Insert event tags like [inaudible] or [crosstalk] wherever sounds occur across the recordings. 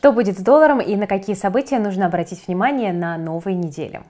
Что будет с долларом и на какие события нужно обратить внимание на новой неделе?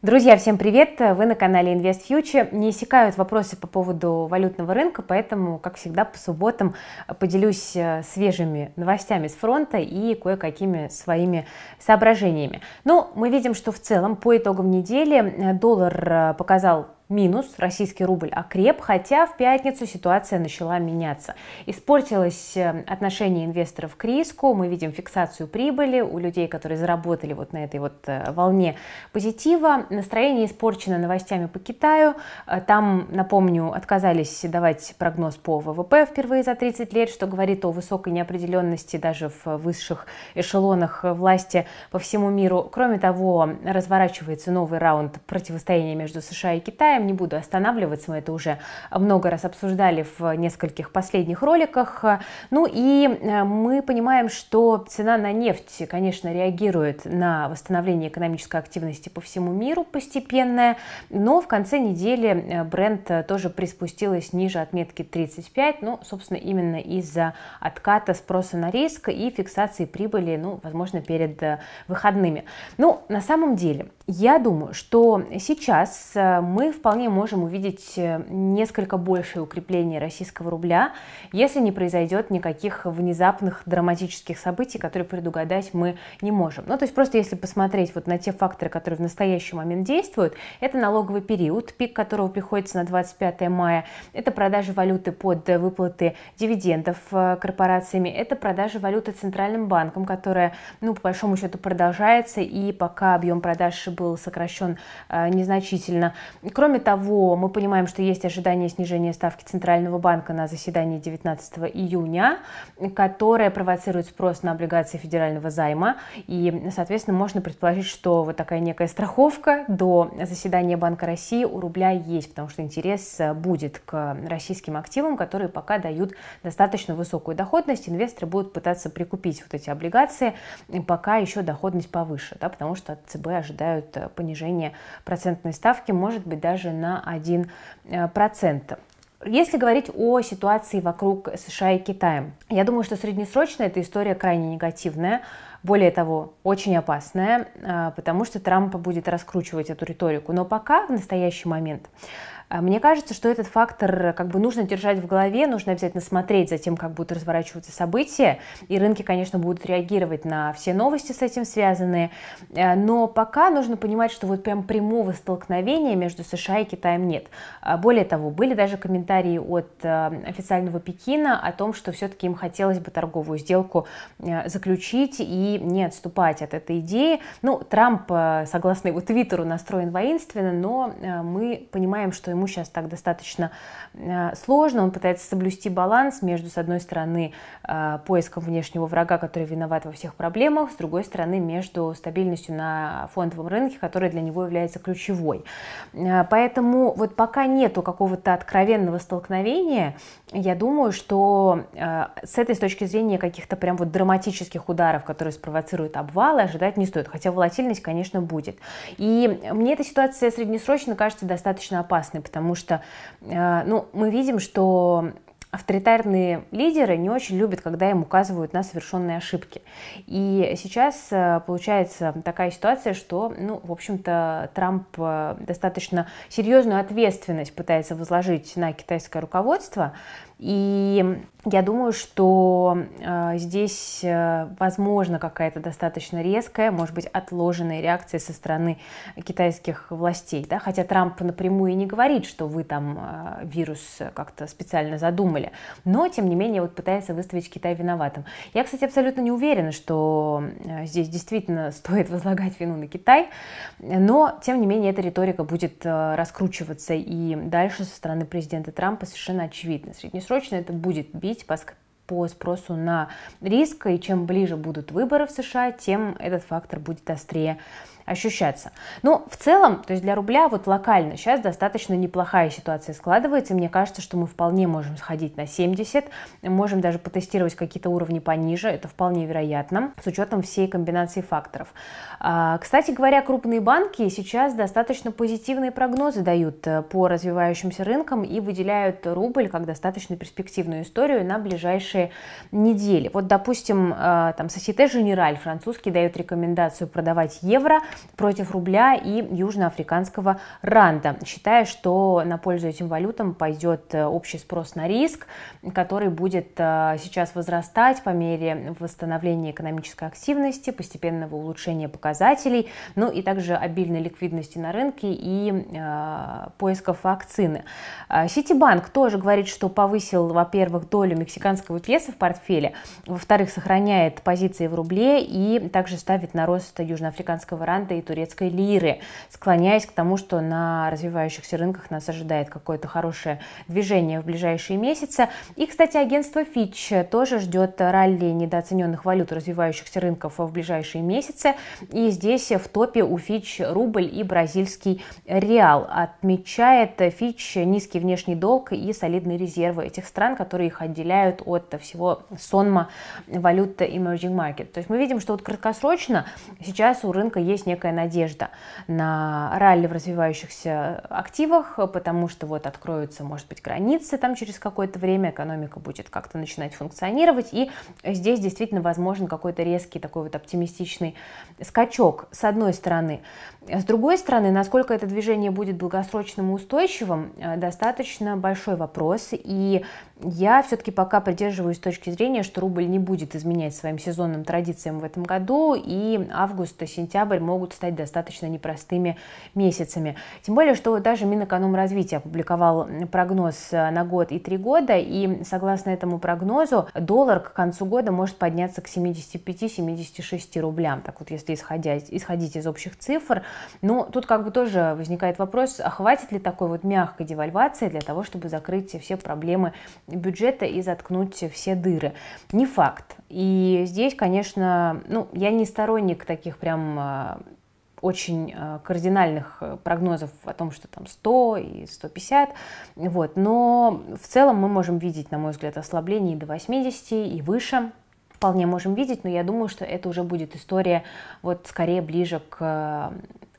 Друзья, всем привет! Вы на канале Invest Future. Не иссякают вопросы по поводу валютного рынка, поэтому, как всегда, по субботам поделюсь э, свежими новостями с фронта и кое-какими своими соображениями. Но ну, мы видим, что в целом по итогам недели э, доллар э, показал минус, российский рубль окреп, хотя в пятницу ситуация начала меняться. Испортилось э, отношение инвесторов к риску, мы видим фиксацию прибыли у людей, которые заработали вот на этой вот э, волне позитива. Настроение испорчено новостями по Китаю. Э, там, напомню, отказались давать прогноз по ВВП впервые за 30 лет, что говорит о высокой неопределенности даже в высших эшелонах власти по всему миру. Кроме того, разворачивается новый раунд противостояния между США и Китаем обсуждаем, не буду останавливаться, мы это уже много раз обсуждали в нескольких последних роликах. Ну и э, мы понимаем, что цена на нефть, конечно, реагирует на восстановление экономической активности по всему миру постепенное, но в конце недели э, бренд тоже приспустилась ниже отметки 35, ну, собственно, именно из-за отката спроса на риск и фиксации прибыли, ну, возможно, перед э, выходными. Ну, на самом деле, я думаю, что сейчас э, мы вполне можем увидеть э, несколько большее укрепление российского рубля, если не произойдет никаких внезапных драматических событий, которые предугадать мы не можем. Ну, то есть просто если посмотреть вот на те факторы, которые в настоящий момент действуют, это налоговый период, пик которого приходится на 25 мая, это продажи валюты под выплаты дивидендов э, корпорациями, это продажи валюты центральным банком, которая, ну, по большому счету продолжается, и пока объем продаж был сокращен э, незначительно. Кроме того, мы понимаем, что есть ожидание снижения ставки Центрального банка на заседании 19 июня, которое провоцирует спрос на облигации федерального займа. И, соответственно, можно предположить, что вот такая некая страховка до заседания Банка России у рубля есть, потому что интерес э, будет к российским активам, которые пока дают достаточно высокую доходность. Инвесторы будут пытаться прикупить вот эти облигации, пока еще доходность повыше, да, потому что от ЦБ ожидают ожидают э, понижения процентной ставки, может быть, даже на 1%. Э, Если говорить о ситуации вокруг США и Китая, я думаю, что среднесрочно эта история крайне негативная, более того, очень опасная, э, потому что Трамп будет раскручивать эту риторику. Но пока, в настоящий момент, а мне кажется, что этот фактор э, как бы нужно держать в голове, нужно обязательно смотреть за тем, как будут разворачиваться события, и рынки, конечно, будут реагировать на все новости с этим связанные, э, но пока нужно понимать, что вот прям прямого столкновения между США и Китаем нет. А более того, были даже комментарии от э, официального Пекина о том, что все-таки им хотелось бы торговую сделку заключить и не отступать от этой идеи. Ну, Трамп, согласно его твиттеру, настроен воинственно, но мы понимаем, что ему ему сейчас так достаточно э, сложно, он пытается соблюсти баланс между, с одной стороны, э, поиском внешнего врага, который виноват во всех проблемах, с другой стороны, между стабильностью на фондовом рынке, которая для него является ключевой. Э, поэтому вот пока нету какого-то откровенного столкновения, я думаю, что с этой с точки зрения каких-то прям вот драматических ударов, которые спровоцируют обвалы, ожидать не стоит, хотя волатильность, конечно, будет. И мне эта ситуация среднесрочно кажется достаточно опасной, потому что э, ну, мы видим, что авторитарные лидеры не очень любят, когда им указывают на совершенные ошибки. И сейчас э, получается такая ситуация, что, ну, в общем-то, Трамп э, достаточно серьезную ответственность пытается возложить на китайское руководство, и я думаю, что э, здесь, э, возможно, какая-то достаточно резкая, может быть, отложенная реакция со стороны китайских властей. Да? Хотя Трамп напрямую и не говорит, что вы там э, вирус как-то специально задумали. Но, тем не менее, вот пытается выставить Китай виноватым. Я, кстати, абсолютно не уверена, что э, здесь действительно [laughs] стоит возлагать вину на Китай. Но, тем не менее, эта риторика будет э, раскручиваться и дальше со стороны президента Трампа совершенно очевидно. Среди срочно это будет бить по, по спросу на риск, и чем ближе будут выборы в США, тем этот фактор будет острее ощущаться. Но в целом, то есть для рубля вот локально сейчас достаточно неплохая ситуация складывается. Мне кажется, что мы вполне можем сходить на 70, можем даже потестировать какие-то уровни пониже, это вполне вероятно, с учетом всей комбинации факторов. А, кстати говоря, крупные банки сейчас достаточно позитивные прогнозы дают э, по развивающимся рынкам и выделяют рубль как достаточно перспективную историю на ближайшие недели. Вот, допустим, э, там Societe Generale французский дает рекомендацию продавать евро, против рубля и южноафриканского ранда, считая, что на пользу этим валютам пойдет э, общий спрос на риск, который будет э, сейчас возрастать по мере восстановления экономической активности, постепенного улучшения показателей, ну и также обильной ликвидности на рынке и э, поисков вакцины. Э, Ситибанк тоже говорит, что повысил, во-первых, долю мексиканского песо в портфеле, во-вторых, сохраняет позиции в рубле и также ставит на рост южноафриканского ранда ряда и турецкой лиры, склоняясь к тому, что на развивающихся рынках нас ожидает какое-то хорошее движение в ближайшие месяцы. И, кстати, агентство Fitch тоже ждет ралли недооцененных валют развивающихся рынков в ближайшие месяцы. И здесь в топе у Fitch рубль и бразильский реал. Отмечает Fitch низкий внешний долг и солидные резервы этих стран, которые их отделяют от всего сонма валюты emerging market. То есть мы видим, что вот краткосрочно сейчас у рынка есть некая надежда на ралли в развивающихся активах, потому что вот откроются, может быть, границы там через какое-то время, экономика будет как-то начинать функционировать, и здесь действительно возможен какой-то резкий такой вот оптимистичный скачок, с одной стороны. С другой стороны, насколько это движение будет долгосрочным и устойчивым, э, достаточно большой вопрос, и я все-таки пока придерживаюсь точки зрения, что рубль не будет изменять своим сезонным традициям в этом году, и август и сентябрь могут могут стать достаточно непростыми месяцами. Тем более, что даже Минэкономразвития опубликовал прогноз э, на год и три года, и согласно этому прогнозу доллар к концу года может подняться к 75-76 рублям. Так вот, если исходя, исходить из общих цифр, но тут как бы тоже возникает вопрос, а хватит ли такой вот мягкой девальвации для того, чтобы закрыть все проблемы бюджета и заткнуть все дыры? Не факт. И здесь, конечно, ну, я не сторонник таких прям а, очень э, кардинальных э, прогнозов о том, что там 100 и 150, вот, но в целом мы можем видеть, на мой взгляд, ослабление до 80 и выше, вполне можем видеть, но я думаю, что это уже будет история вот скорее ближе к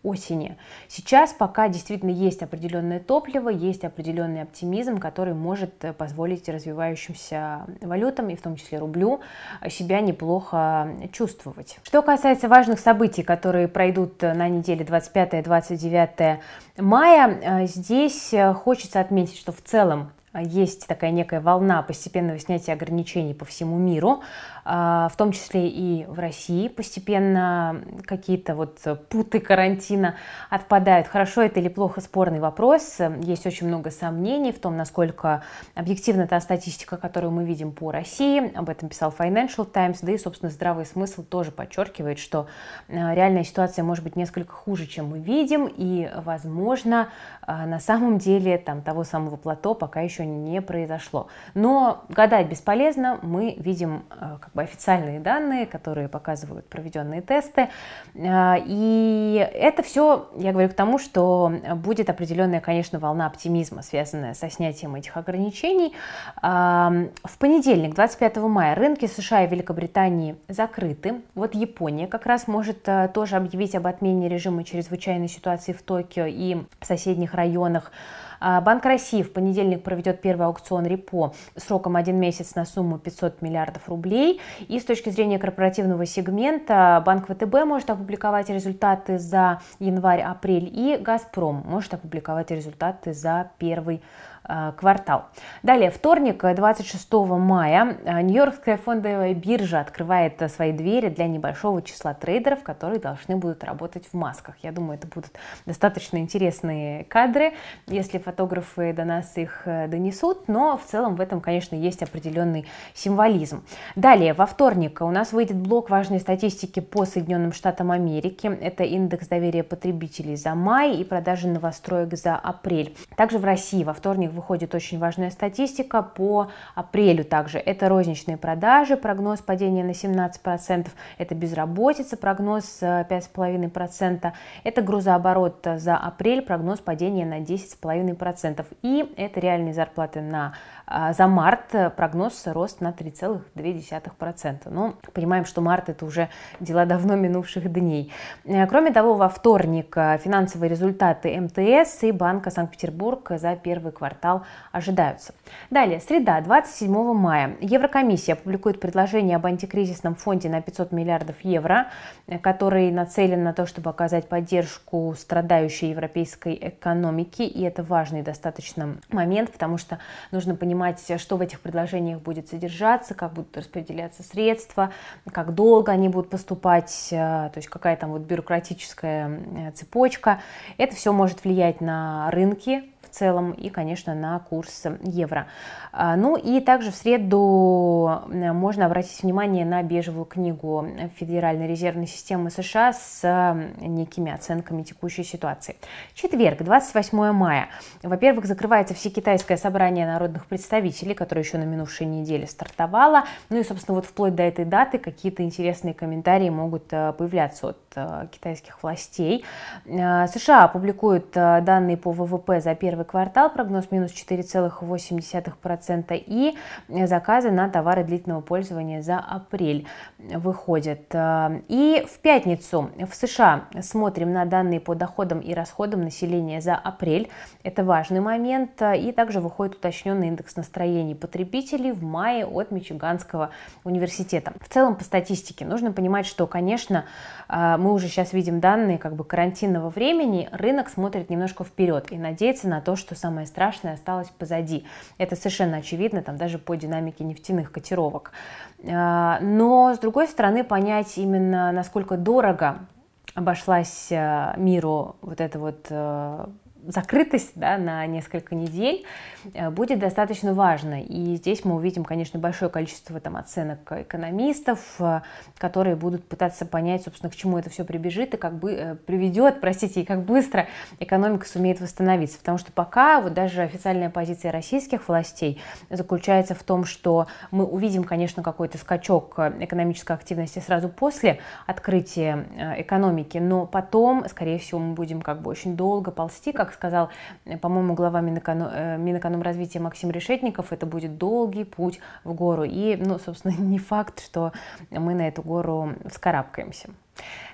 осени. Сейчас пока действительно есть определенное топливо, есть определенный оптимизм, который может э, позволить развивающимся валютам, и в том числе рублю, э, себя неплохо чувствовать. Что касается важных событий, которые пройдут э, на неделе 25-29 мая, здесь хочется отметить, что в целом а, есть такая некая волна постепенного снятия ограничений по всему миру, а, в том числе и в России постепенно какие-то вот путы карантина отпадают. Хорошо это или плохо, спорный вопрос. Есть очень много сомнений в том, насколько объективна та статистика, которую мы видим по России. Об этом писал Financial Times, да и, собственно, здравый смысл тоже подчеркивает, что а, реальная ситуация может быть несколько хуже, чем мы видим, и, возможно, на самом деле там того самого плато пока еще еще не произошло. Но гадать бесполезно, мы видим э, как бы официальные данные, которые показывают проведенные тесты. Э, и это все, я говорю к тому, что будет определенная, конечно, волна оптимизма, связанная со снятием этих ограничений. В понедельник, 25 мая, рынки США и Великобритании закрыты. Вот Япония как раз может э, тоже объявить об отмене режима чрезвычайной ситуации в Токио и в соседних районах. А, Банк России в понедельник проведет первый аукцион репо сроком 1 месяц на сумму 500 миллиардов рублей. И с точки зрения корпоративного сегмента Банк ВТБ может опубликовать результаты за январь-апрель и «Газпром» может опубликовать результаты за первый Э, квартал. Далее, вторник, 26 э, мая, э, Нью-Йоркская фондовая биржа открывает свои двери для небольшого числа трейдеров, которые должны будут работать в масках. Я думаю, это будут достаточно интересные кадры, если фотографы до нас их донесут, но в целом в этом, конечно, есть определенный символизм. Далее, во вторник у нас выйдет блок важной статистики по Соединенным Штатам Америки. Это индекс доверия потребителей за май и продажи новостроек за апрель. Также в России во вторник них выходит очень важная статистика по апрелю также. Это розничные продажи, прогноз падения на 17%, это безработица, прогноз 5,5%, э, это грузооборот э, за апрель, прогноз падения на 10,5%. И это реальные зарплаты на а, за март э, прогноз э, рост на 3,2%. Но ну, понимаем, что март это уже дела давно минувших дней. Э, кроме того, во вторник финансовые результаты МТС и Банка Санкт-Петербург за первый квартал ожидаются. Далее, среда, 27 мая. Еврокомиссия публикует предложение об антикризисном фонде на 500 миллиардов евро, который нацелен на то, чтобы оказать поддержку страдающей европейской экономике. И это важный достаточно момент, потому что нужно понимать, понимать, э, что в этих предложениях будет содержаться, как будут распределяться средства, как долго они будут поступать, э, то есть какая там вот бюрократическая э, цепочка. Это все может влиять на рынки, в целом и, конечно, на курс евро. А, ну и также в среду можно обратить внимание на бежевую книгу Федеральной резервной системы США с некими оценками текущей ситуации. Четверг, 28 мая. Во-первых, закрывается всекитайское собрание народных представителей, которое еще на минувшей неделе стартовало. Ну и, собственно, вот вплоть до этой даты какие-то интересные комментарии могут э, появляться от э, китайских властей. Э, США опубликуют данные по ВВП за первый первый квартал прогноз минус 4,8% и заказы на товары длительного пользования за апрель выходят. Э, и в пятницу в США смотрим на данные по доходам и расходам населения за апрель. Это важный момент. Э, и также выходит уточненный индекс настроений потребителей в мае от Мичиганского университета. В целом по статистике нужно понимать, что, конечно, э, мы уже сейчас видим данные как бы карантинного времени, рынок смотрит немножко вперед и надеется на то, что самое страшное осталось позади. Это совершенно очевидно, там даже по динамике нефтяных котировок. А, но, с другой стороны, понять именно, насколько дорого обошлась э, миру вот эта вот э, закрытость да, на несколько недель э, будет достаточно важно. И здесь мы увидим, конечно, большое количество там, оценок экономистов, э, которые будут пытаться понять, собственно, к чему это все прибежит и как бы э, приведет, [laughs] простите, и как быстро экономика сумеет восстановиться. Потому что пока вот даже официальная позиция российских властей заключается в том, что мы увидим, конечно, какой-то скачок экономической активности сразу после открытия экономики, но потом, скорее всего, мы будем как бы очень долго ползти, как как сказал, э, по-моему, глава Минэконом, э, Минэкономразвития Максим Решетников, это будет долгий путь в гору. И, ну, собственно, [laughs] не факт, что мы на эту гору вскарабкаемся.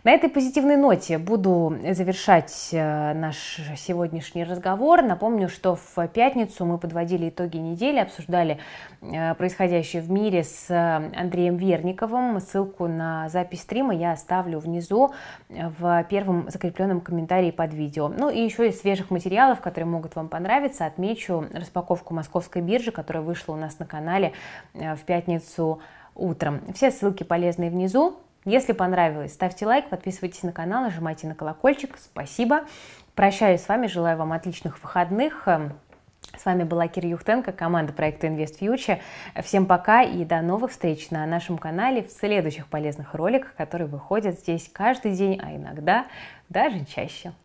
На этой позитивной ноте буду завершать э, наш сегодняшний разговор. Напомню, что в пятницу мы подводили итоги недели, обсуждали э, происходящее в мире с э, Андреем Верниковым. Ссылку на запись стрима я оставлю внизу в первом закрепленном комментарии под видео. Ну и еще из свежих материалов, которые могут вам понравиться, отмечу распаковку московской биржи, которая вышла у нас на канале в пятницу утром. Все ссылки полезные внизу. Если понравилось, ставьте лайк, подписывайтесь на канал, нажимайте на колокольчик. Спасибо. Прощаюсь с вами, желаю вам отличных выходных. Эм, с вами была Кира Юхтенко, команда проекта Invest Future. Всем пока и до новых встреч на нашем канале в следующих полезных роликах, которые выходят здесь каждый день, а иногда даже чаще.